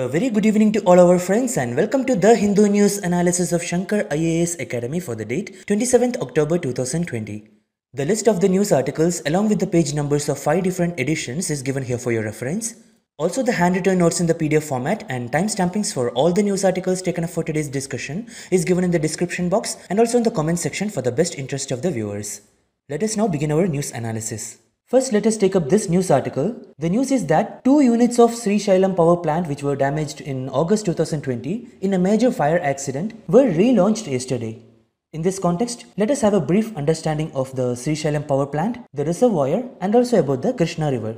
A very good evening to all our friends and welcome to the Hindu news analysis of Shankar IAS Academy for the date 27th October 2020. The list of the news articles along with the page numbers of 5 different editions is given here for your reference. Also the handwritten notes in the PDF format and timestampings for all the news articles taken up for today's discussion is given in the description box and also in the comment section for the best interest of the viewers. Let us now begin our news analysis. First, let us take up this news article. The news is that two units of Sri Shailam power plant, which were damaged in August 2020 in a major fire accident, were relaunched yesterday. In this context, let us have a brief understanding of the Sri Shailam power plant, the reservoir, and also about the Krishna River.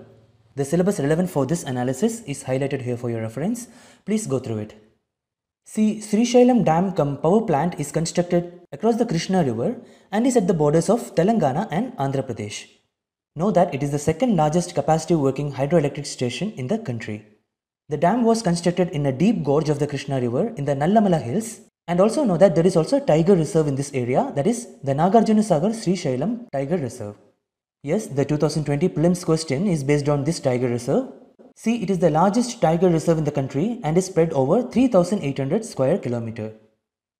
The syllabus relevant for this analysis is highlighted here for your reference. Please go through it. See, Sri Shailam Dam cum power plant is constructed across the Krishna River and is at the borders of Telangana and Andhra Pradesh. Know that it is the second largest capacity working hydroelectric station in the country. The dam was constructed in a deep gorge of the Krishna River in the Nallamala Hills and also know that there is also a tiger reserve in this area that is the Nagarjuna Sagar Sri Shailam Tiger Reserve. Yes, the 2020 prelims question is based on this tiger reserve. See, it is the largest tiger reserve in the country and is spread over 3800 square kilometer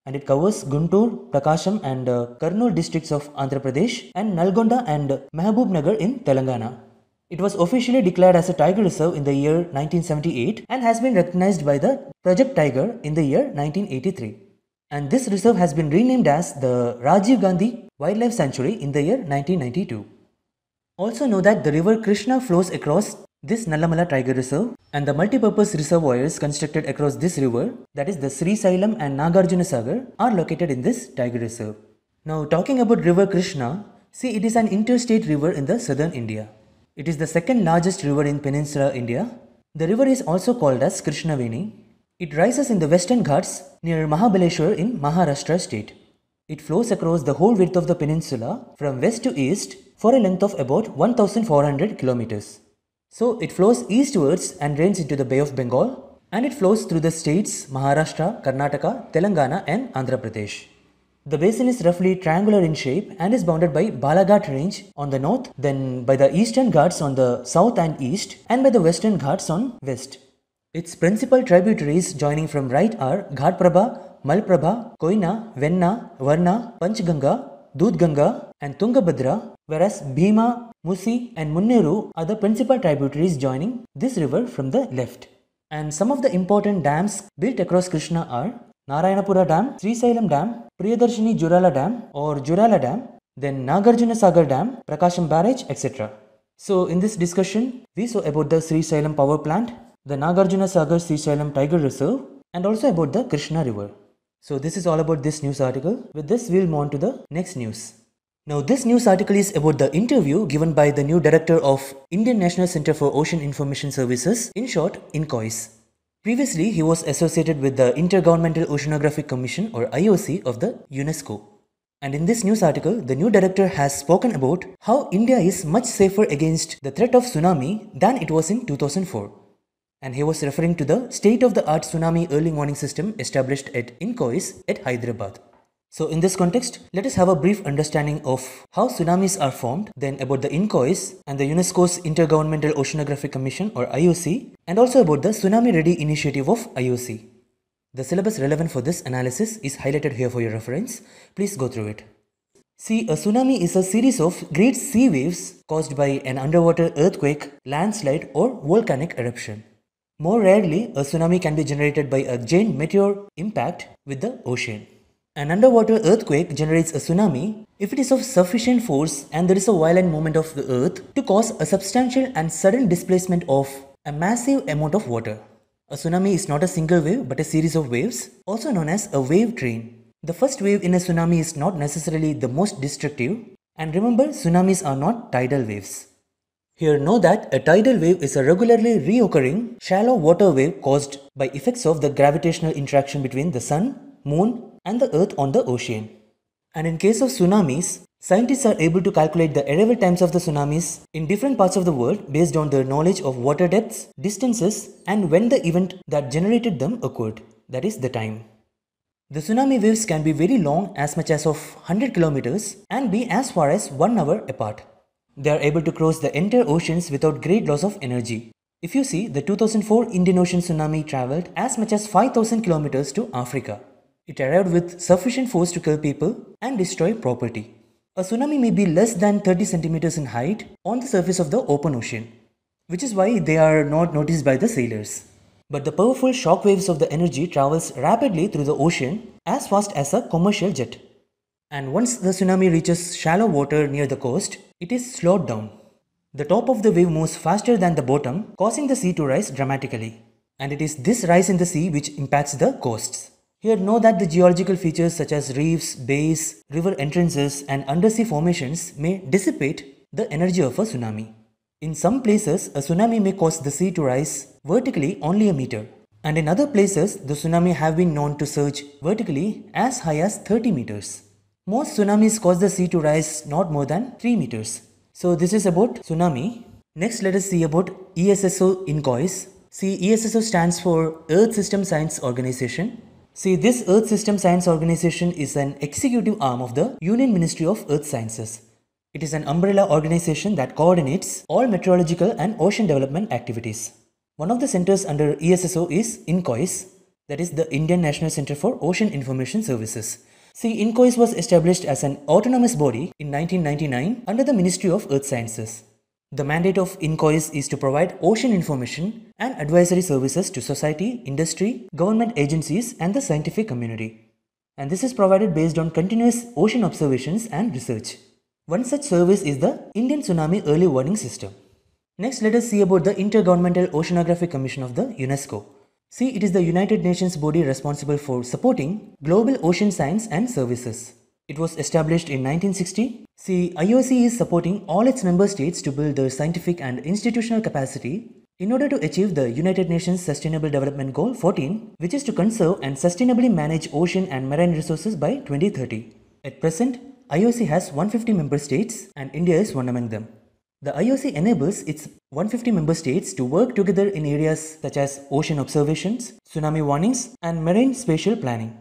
and it covers Guntur, Prakasham and uh, Karnool districts of Andhra Pradesh and Nalgonda and Mahabub Nagar in Telangana. It was officially declared as a tiger reserve in the year 1978 and has been recognized by the Project Tiger in the year 1983. And this reserve has been renamed as the Rajiv Gandhi Wildlife Sanctuary in the year 1992. Also know that the river Krishna flows across this Nallamala Tiger Reserve and the multi-purpose reservoirs constructed across this river, that is the Sri Sailam and Nagarjuna Sagar, are located in this tiger reserve. Now talking about river Krishna, see it is an interstate river in the southern India. It is the second largest river in peninsula India. The river is also called as Krishnaveni. It rises in the western Ghats near Mahabaleshwar in Maharashtra state. It flows across the whole width of the peninsula from west to east for a length of about 1400 kilometers. So it flows eastwards and drains into the Bay of Bengal and it flows through the states Maharashtra, Karnataka, Telangana and Andhra Pradesh. The basin is roughly triangular in shape and is bounded by Balaghat range on the north, then by the eastern ghats on the south and east and by the western ghats on west. Its principal tributaries joining from right are Ghatprabha, Malprabha, Koina, Venna, Varna, Panchganga, Dudganga and Tungabhadra, whereas Bhima, Musi and Munneru are the principal tributaries joining this river from the left. And some of the important dams built across Krishna are Narayanapura Dam, Sri Sailam Dam, Priyadarshini Jurala Dam or Jurala Dam, then Nagarjuna Sagar Dam, Prakasham Barrage, etc. So in this discussion, we saw about the Sri Sailam power plant, the Nagarjuna Sagar Sri Sailam Tiger Reserve and also about the Krishna River. So this is all about this news article. With this, we'll move on to the next news. Now, this news article is about the interview given by the new director of Indian National Center for Ocean Information Services, in short, INCOIS. Previously, he was associated with the Intergovernmental Oceanographic Commission or IOC of the UNESCO. And in this news article, the new director has spoken about how India is much safer against the threat of tsunami than it was in 2004. And he was referring to the state of the art tsunami early warning system established at INCOIS at Hyderabad. So in this context, let us have a brief understanding of how tsunamis are formed, then about the INCOIS and the UNESCO's Intergovernmental Oceanographic Commission or IOC, and also about the Tsunami Ready Initiative of IOC. The syllabus relevant for this analysis is highlighted here for your reference. Please go through it. See, a tsunami is a series of great sea waves caused by an underwater earthquake, landslide, or volcanic eruption. More rarely, a tsunami can be generated by a giant meteor impact with the ocean. An underwater earthquake generates a tsunami if it is of sufficient force and there is a violent movement of the earth to cause a substantial and sudden displacement of a massive amount of water. A tsunami is not a single wave but a series of waves, also known as a wave train. The first wave in a tsunami is not necessarily the most destructive, and remember, tsunamis are not tidal waves. Here, know that a tidal wave is a regularly reoccurring shallow water wave caused by effects of the gravitational interaction between the sun, moon, and the earth on the ocean. And in case of tsunamis, scientists are able to calculate the arrival times of the tsunamis in different parts of the world based on their knowledge of water depths, distances, and when the event that generated them occurred, that is, the time. The tsunami waves can be very long, as much as of 100 kilometers, and be as far as 1 hour apart. They are able to cross the entire oceans without great loss of energy. If you see, the 2004 Indian Ocean tsunami traveled as much as 5000 kilometers to Africa. It arrived with sufficient force to kill people and destroy property. A tsunami may be less than 30 centimeters in height on the surface of the open ocean, which is why they are not noticed by the sailors. But the powerful shock waves of the energy travels rapidly through the ocean as fast as a commercial jet. And once the tsunami reaches shallow water near the coast, it is slowed down. The top of the wave moves faster than the bottom, causing the sea to rise dramatically. And it is this rise in the sea which impacts the coasts. Here know that the geological features such as reefs, bays, river entrances and undersea formations may dissipate the energy of a tsunami. In some places, a tsunami may cause the sea to rise vertically only a meter. And in other places, the tsunami have been known to surge vertically as high as 30 meters. Most tsunamis cause the sea to rise not more than 3 meters. So this is about tsunami. Next let us see about ESSO in COIS. See ESSO stands for Earth System Science Organization See, this Earth System Science Organization is an executive arm of the Union Ministry of Earth Sciences. It is an umbrella organization that coordinates all meteorological and ocean development activities. One of the centers under ESSO is INCOIS, that is the Indian National Center for Ocean Information Services. See, INCOIS was established as an autonomous body in 1999 under the Ministry of Earth Sciences. The mandate of INCOIS is to provide ocean information and advisory services to society, industry, government agencies, and the scientific community. And this is provided based on continuous ocean observations and research. One such service is the Indian Tsunami Early Warning System. Next, let us see about the Intergovernmental Oceanographic Commission of the UNESCO. See, it is the United Nations body responsible for supporting global ocean science and services. It was established in 1960. See, IOC is supporting all its member states to build their scientific and institutional capacity in order to achieve the United Nations Sustainable Development Goal 14, which is to conserve and sustainably manage ocean and marine resources by 2030. At present, IOC has 150 member states and India is one among them. The IOC enables its 150 member states to work together in areas such as ocean observations, tsunami warnings, and marine spatial planning.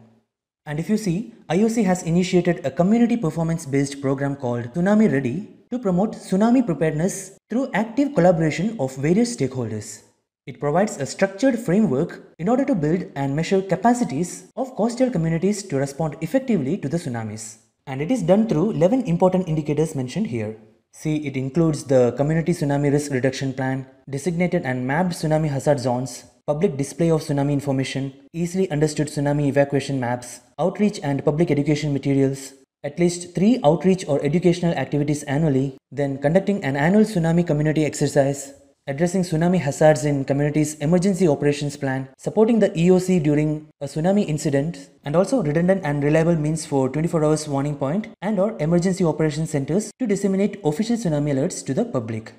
And if you see, IOC has initiated a community performance based program called Tsunami Ready to promote tsunami preparedness through active collaboration of various stakeholders. It provides a structured framework in order to build and measure capacities of coastal communities to respond effectively to the tsunamis. And it is done through 11 important indicators mentioned here. See, it includes the Community Tsunami Risk Reduction Plan, designated and mapped tsunami hazard zones, public display of tsunami information, easily understood tsunami evacuation maps, outreach and public education materials, at least three outreach or educational activities annually, then conducting an annual tsunami community exercise, addressing tsunami hazards in communities emergency operations plan, supporting the EOC during a tsunami incident, and also redundant and reliable means for 24 hours warning point and or emergency operation centers to disseminate official tsunami alerts to the public.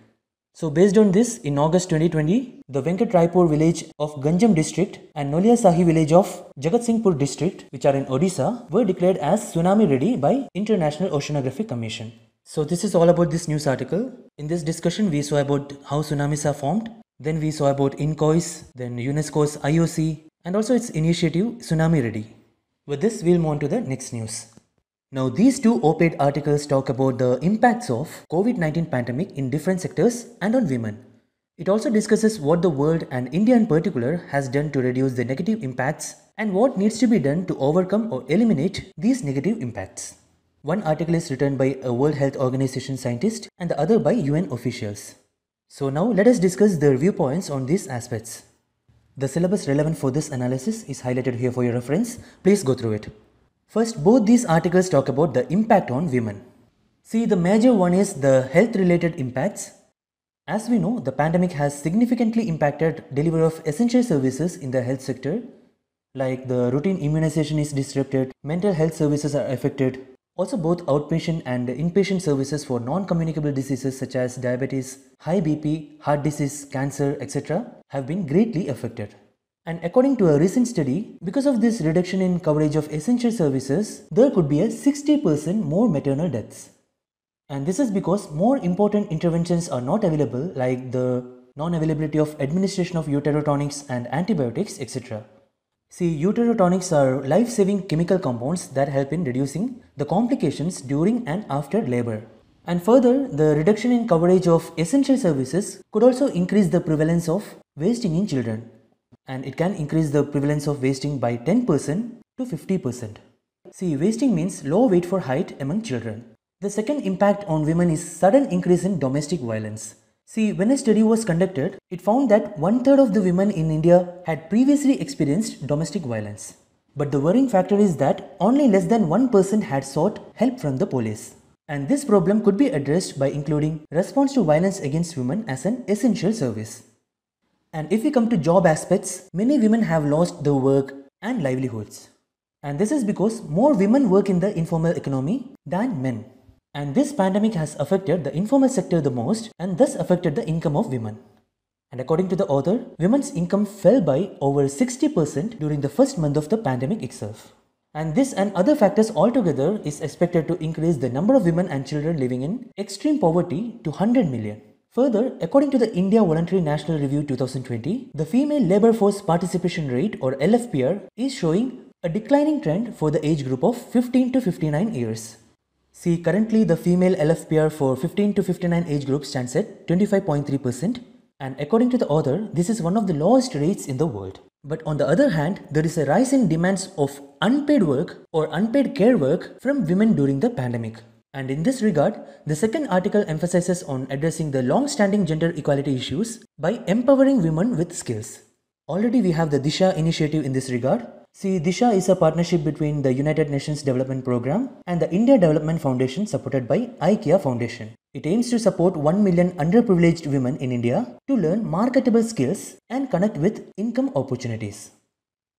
So based on this, in August 2020, the Venkat village of Ganjam district and Nolia Sahi village of Jagat Singhpur district, which are in Odisha, were declared as tsunami ready by International Oceanographic Commission. So this is all about this news article. In this discussion, we saw about how tsunamis are formed, then we saw about INCOIS, then UNESCO's IOC, and also its initiative Tsunami Ready. With this, we'll move on to the next news. Now these two op-ed articles talk about the impacts of COVID-19 pandemic in different sectors and on women. It also discusses what the world and India in particular has done to reduce the negative impacts and what needs to be done to overcome or eliminate these negative impacts. One article is written by a World Health Organization scientist and the other by UN officials. So now let us discuss their viewpoints on these aspects. The syllabus relevant for this analysis is highlighted here for your reference. Please go through it. First, both these articles talk about the impact on women. See, the major one is the health related impacts. As we know, the pandemic has significantly impacted delivery of essential services in the health sector, like the routine immunization is disrupted, mental health services are affected, also both outpatient and inpatient services for non-communicable diseases such as diabetes, high BP, heart disease, cancer, etc. have been greatly affected. And according to a recent study, because of this reduction in coverage of essential services, there could be a 60% more maternal deaths. And this is because more important interventions are not available like the non-availability of administration of uterotonics and antibiotics, etc. See, uterotonics are life-saving chemical compounds that help in reducing the complications during and after labor. And further, the reduction in coverage of essential services could also increase the prevalence of wasting in children and it can increase the prevalence of wasting by 10% to 50%. See, wasting means low weight for height among children. The second impact on women is sudden increase in domestic violence. See, when a study was conducted, it found that one third of the women in India had previously experienced domestic violence. But the worrying factor is that only less than 1% had sought help from the police. And this problem could be addressed by including response to violence against women as an essential service. And if we come to job aspects, many women have lost their work and livelihoods. And this is because more women work in the informal economy than men. And this pandemic has affected the informal sector the most and thus affected the income of women. And according to the author, women's income fell by over 60% during the first month of the pandemic itself. And this and other factors altogether is expected to increase the number of women and children living in extreme poverty to 100 million. Further, according to the India Voluntary National Review 2020, the female labor force participation rate or LFPR is showing a declining trend for the age group of 15 to 59 years. See, currently the female LFPR for 15 to 59 age group stands at 25.3%, and according to the author, this is one of the lowest rates in the world. But on the other hand, there is a rise in demands of unpaid work or unpaid care work from women during the pandemic. And in this regard, the second article emphasizes on addressing the long-standing gender equality issues by empowering women with skills. Already we have the Disha initiative in this regard. See, Disha is a partnership between the United Nations Development Programme and the India Development Foundation supported by IKEA Foundation. It aims to support 1 million underprivileged women in India to learn marketable skills and connect with income opportunities.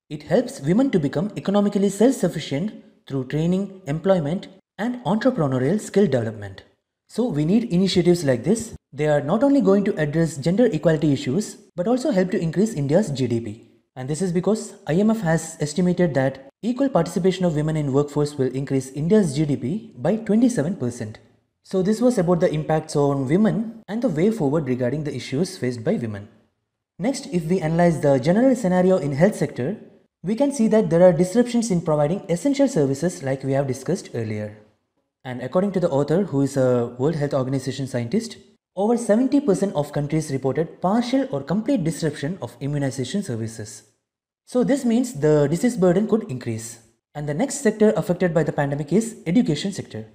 It helps women to become economically self-sufficient through training, employment and entrepreneurial skill development. So we need initiatives like this. They are not only going to address gender equality issues, but also help to increase India's GDP. And this is because IMF has estimated that equal participation of women in workforce will increase India's GDP by 27%. So this was about the impacts on women and the way forward regarding the issues faced by women. Next, if we analyze the general scenario in health sector, we can see that there are disruptions in providing essential services like we have discussed earlier. And according to the author, who is a World Health Organization scientist, over 70% of countries reported partial or complete disruption of immunization services. So this means the disease burden could increase. And the next sector affected by the pandemic is education sector.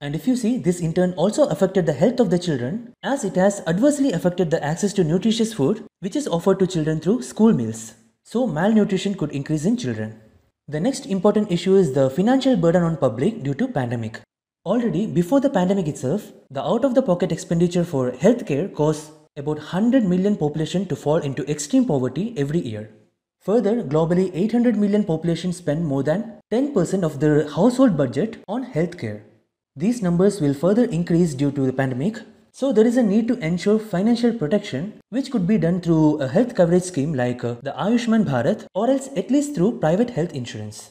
And if you see, this in turn also affected the health of the children as it has adversely affected the access to nutritious food which is offered to children through school meals. So malnutrition could increase in children. The next important issue is the financial burden on public due to pandemic. Already before the pandemic itself, the out-of-the-pocket expenditure for healthcare caused about 100 million population to fall into extreme poverty every year. Further, globally 800 million population spend more than 10% of their household budget on healthcare. These numbers will further increase due to the pandemic so there is a need to ensure financial protection which could be done through a health coverage scheme like uh, the Ayushman Bharat or else at least through private health insurance.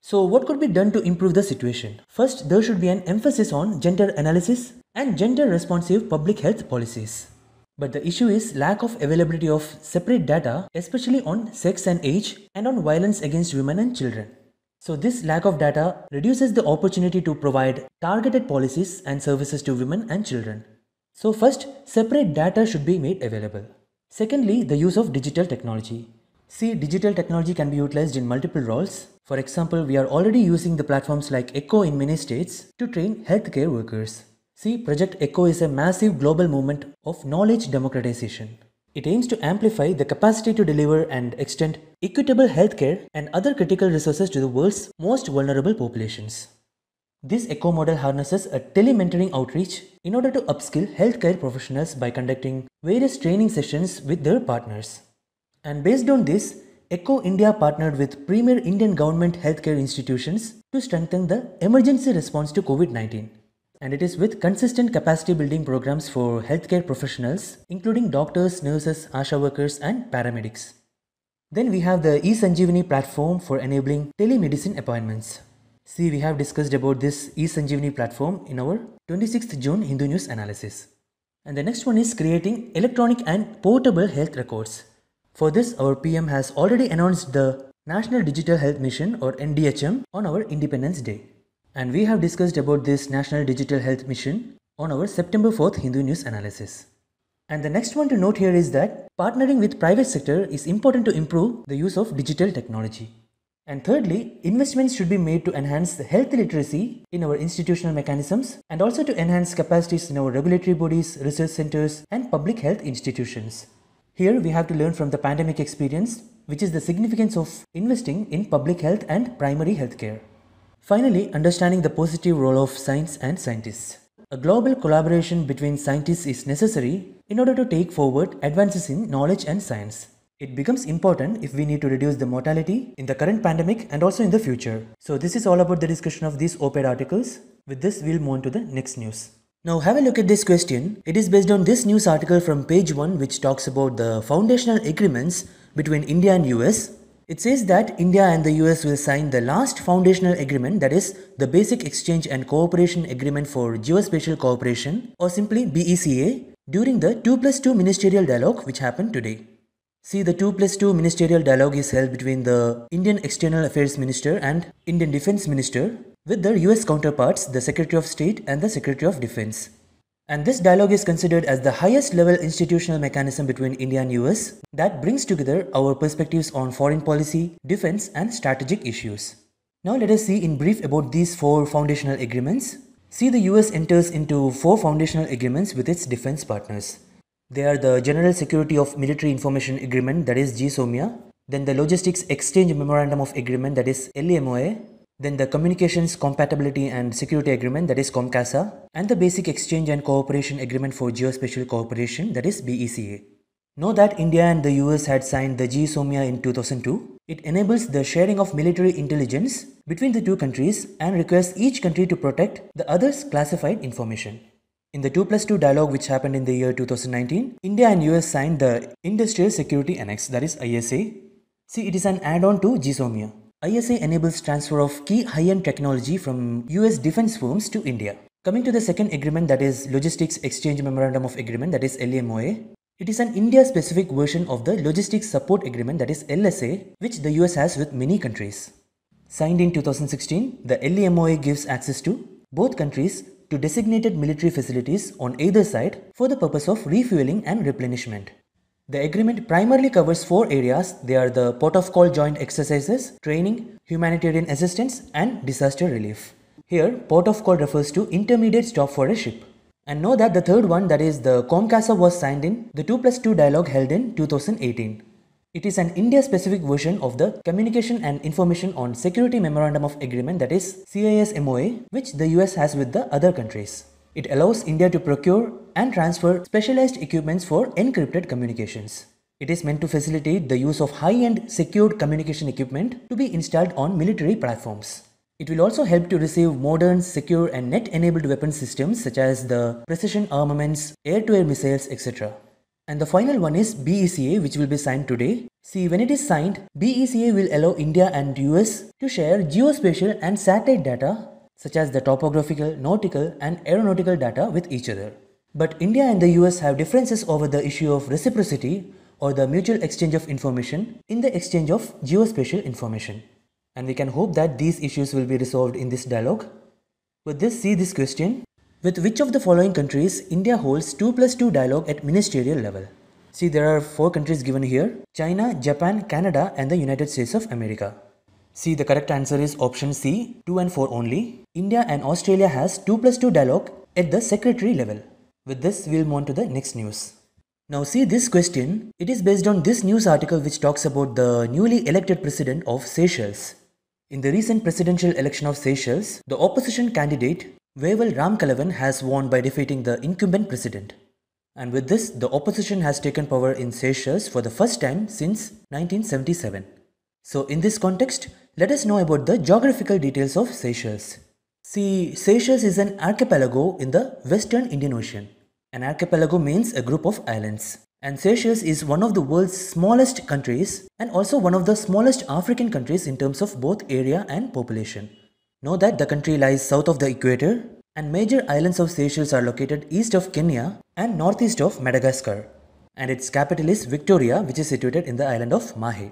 So what could be done to improve the situation? First, there should be an emphasis on gender analysis and gender responsive public health policies. But the issue is lack of availability of separate data especially on sex and age and on violence against women and children. So this lack of data reduces the opportunity to provide targeted policies and services to women and children. So first, separate data should be made available. Secondly, the use of digital technology. See, digital technology can be utilized in multiple roles. For example, we are already using the platforms like ECHO in many states to train healthcare workers. See, Project ECHO is a massive global movement of knowledge democratization. It aims to amplify the capacity to deliver and extend equitable healthcare and other critical resources to the world's most vulnerable populations. This ECHO model harnesses a telementoring outreach in order to upskill healthcare professionals by conducting various training sessions with their partners. And based on this, ECHO India partnered with premier Indian government healthcare institutions to strengthen the emergency response to COVID 19. And it is with consistent capacity building programs for healthcare professionals, including doctors, nurses, ASHA workers, and paramedics. Then we have the eSanjeevani platform for enabling telemedicine appointments. See, we have discussed about this eSanjeevani platform in our 26th June Hindu News analysis. And the next one is creating electronic and portable health records. For this, our PM has already announced the National Digital Health Mission or NDHM on our Independence Day. And we have discussed about this National Digital Health Mission on our September 4th Hindu News analysis. And the next one to note here is that partnering with private sector is important to improve the use of digital technology. And thirdly, investments should be made to enhance the health literacy in our institutional mechanisms and also to enhance capacities in our regulatory bodies, research centers, and public health institutions. Here we have to learn from the pandemic experience, which is the significance of investing in public health and primary healthcare. Finally, understanding the positive role of science and scientists. A global collaboration between scientists is necessary in order to take forward advances in knowledge and science. It becomes important if we need to reduce the mortality in the current pandemic and also in the future. So this is all about the discussion of these op-ed articles. With this, we'll move on to the next news. Now have a look at this question. It is based on this news article from page 1 which talks about the foundational agreements between India and US. It says that India and the US will sign the last foundational agreement that is the Basic Exchange and Cooperation Agreement for Geospatial Cooperation or simply BECA during the 2 plus 2 ministerial dialogue which happened today. See, the 2 plus 2 ministerial dialogue is held between the Indian External Affairs Minister and Indian Defense Minister with their US counterparts, the Secretary of State and the Secretary of Defense. And this dialogue is considered as the highest level institutional mechanism between India and US that brings together our perspectives on foreign policy, defense, and strategic issues. Now, let us see in brief about these four foundational agreements. See, the US enters into four foundational agreements with its defense partners. They are the General Security of Military Information Agreement that is GSOMIA, then the Logistics Exchange Memorandum of Agreement that is LMOA, then the Communications Compatibility and Security Agreement that is COMCASA, and the Basic Exchange and Cooperation Agreement for Geospatial Cooperation that is BECA. Know that India and the US had signed the GSOMIA in 2002. It enables the sharing of military intelligence between the two countries and requires each country to protect the other's classified information. In the 2 plus 2 dialogue which happened in the year 2019, India and US signed the Industrial Security Annex that is ISA. See it is an add-on to GSOMIA. ISA enables transfer of key high-end technology from US defense firms to India. Coming to the second agreement that is Logistics Exchange Memorandum of Agreement that is LMOA. It is an India-specific version of the Logistics Support Agreement that is LSA which the US has with many countries. Signed in 2016, the LEMOA gives access to both countries to designated military facilities on either side for the purpose of refueling and replenishment. The agreement primarily covers four areas. They are the port of call joint exercises, training, humanitarian assistance, and disaster relief. Here, port of call refers to intermediate stop for a ship. And know that the third one, that is the COMCASA, was signed in the 2 plus 2 dialogue held in 2018. It is an India-specific version of the Communication and Information on Security Memorandum of Agreement that is CIS-MOA which the US has with the other countries. It allows India to procure and transfer specialized equipments for encrypted communications. It is meant to facilitate the use of high-end secured communication equipment to be installed on military platforms. It will also help to receive modern, secure and net-enabled weapon systems such as the precision armaments, air-to-air -air missiles, etc. And the final one is BECA which will be signed today. See when it is signed, BECA will allow India and US to share geospatial and satellite data such as the topographical, nautical and aeronautical data with each other. But India and the US have differences over the issue of reciprocity or the mutual exchange of information in the exchange of geospatial information. And we can hope that these issues will be resolved in this dialogue. With this, see this question. With which of the following countries India holds 2 plus 2 dialogue at ministerial level? See, there are four countries given here China, Japan, Canada, and the United States of America. See, the correct answer is option C 2 and 4 only. India and Australia has 2 plus 2 dialogue at the secretary level. With this, we'll move on to the next news. Now, see this question. It is based on this news article which talks about the newly elected president of Seychelles. In the recent presidential election of Seychelles, the opposition candidate Veval Ramkalavan has won by defeating the incumbent president. And with this, the opposition has taken power in Seychelles for the first time since 1977. So, in this context, let us know about the geographical details of Seychelles. See, Seychelles is an archipelago in the western Indian Ocean. An archipelago means a group of islands. And Seychelles is one of the world's smallest countries and also one of the smallest African countries in terms of both area and population. Know that the country lies south of the equator and major islands of Seychelles are located east of Kenya and northeast of Madagascar. And its capital is Victoria, which is situated in the island of Mahé.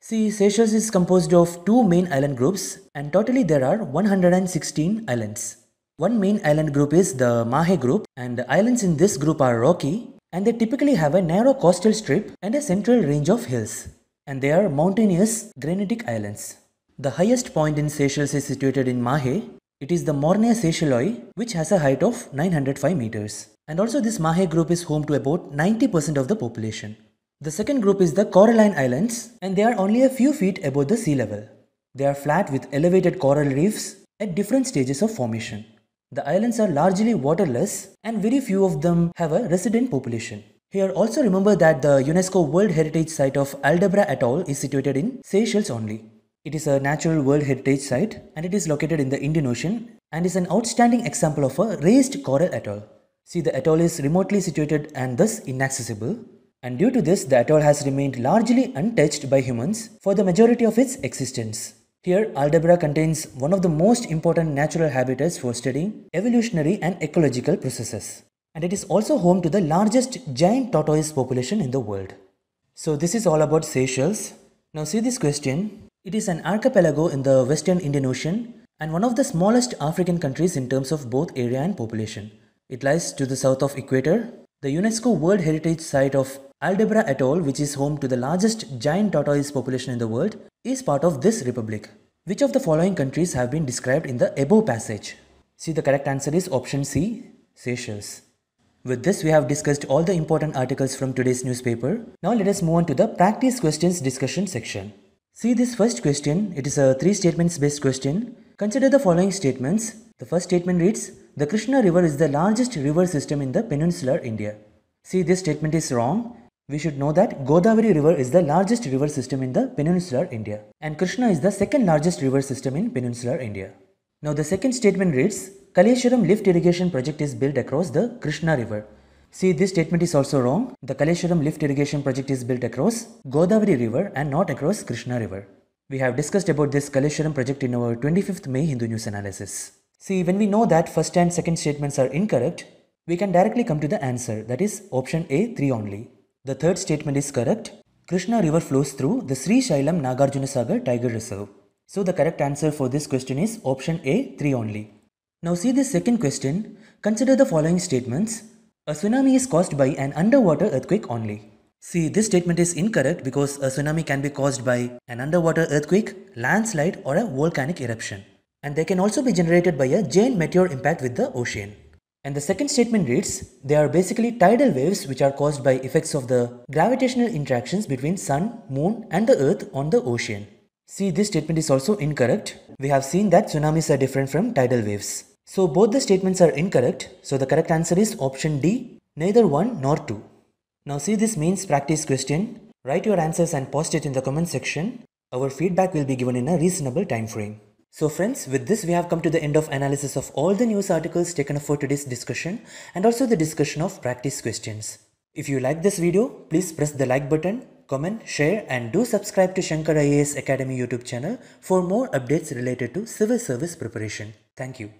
See, Seychelles is composed of two main island groups and totally there are 116 islands. One main island group is the Mahé group and the islands in this group are rocky and they typically have a narrow coastal strip and a central range of hills. And they are mountainous granitic islands. The highest point in Seychelles is situated in Mahe. It is the Morne Seychelloi, which has a height of 905 meters. And also this Mahe group is home to about 90% of the population. The second group is the Coraline Islands and they are only a few feet above the sea level. They are flat with elevated coral reefs at different stages of formation. The islands are largely waterless and very few of them have a resident population. Here also remember that the UNESCO World Heritage Site of Aldabra Atoll is situated in Seychelles only. It is a natural world heritage site and it is located in the Indian Ocean and is an outstanding example of a raised coral atoll. See the atoll is remotely situated and thus inaccessible and due to this the atoll has remained largely untouched by humans for the majority of its existence. Here Aldebra contains one of the most important natural habitats for studying evolutionary and ecological processes and it is also home to the largest giant tortoise population in the world. So this is all about Seychelles. Now see this question it is an archipelago in the western Indian Ocean and one of the smallest African countries in terms of both area and population. It lies to the south of Equator, the UNESCO World Heritage Site of Aldebra Atoll, which is home to the largest giant tortoise population in the world, is part of this republic. Which of the following countries have been described in the above passage? See, the correct answer is option C, Seychelles. With this, we have discussed all the important articles from today's newspaper. Now let us move on to the practice questions discussion section. See this first question. It is a three statements based question. Consider the following statements. The first statement reads The Krishna River is the largest river system in the peninsular India. See, this statement is wrong. We should know that Godavari River is the largest river system in the peninsular India, and Krishna is the second largest river system in peninsular India. Now, the second statement reads Kaleshwaram lift irrigation project is built across the Krishna River. See, this statement is also wrong. The Kaleshwaram lift irrigation project is built across Godavari river and not across Krishna river. We have discussed about this Kaleshwaram project in our 25th May Hindu News analysis. See, when we know that first and second statements are incorrect, we can directly come to the answer, that is option A, 3 only. The third statement is correct. Krishna river flows through the Sri Shailam Nagarjuna Sagar Tiger Reserve. So the correct answer for this question is option A, 3 only. Now see this second question. Consider the following statements a tsunami is caused by an underwater earthquake only. See, this statement is incorrect because a tsunami can be caused by an underwater earthquake, landslide or a volcanic eruption. And they can also be generated by a giant meteor impact with the ocean. And the second statement reads, they are basically tidal waves which are caused by effects of the gravitational interactions between sun, moon and the earth on the ocean. See, this statement is also incorrect. We have seen that tsunamis are different from tidal waves. So both the statements are incorrect, so the correct answer is option D, neither 1 nor 2. Now see this means practice question, write your answers and post it in the comment section. Our feedback will be given in a reasonable time frame. So friends, with this we have come to the end of analysis of all the news articles taken up for today's discussion and also the discussion of practice questions. If you like this video, please press the like button, comment, share and do subscribe to Shankar IAS Academy YouTube channel for more updates related to civil service preparation. Thank you.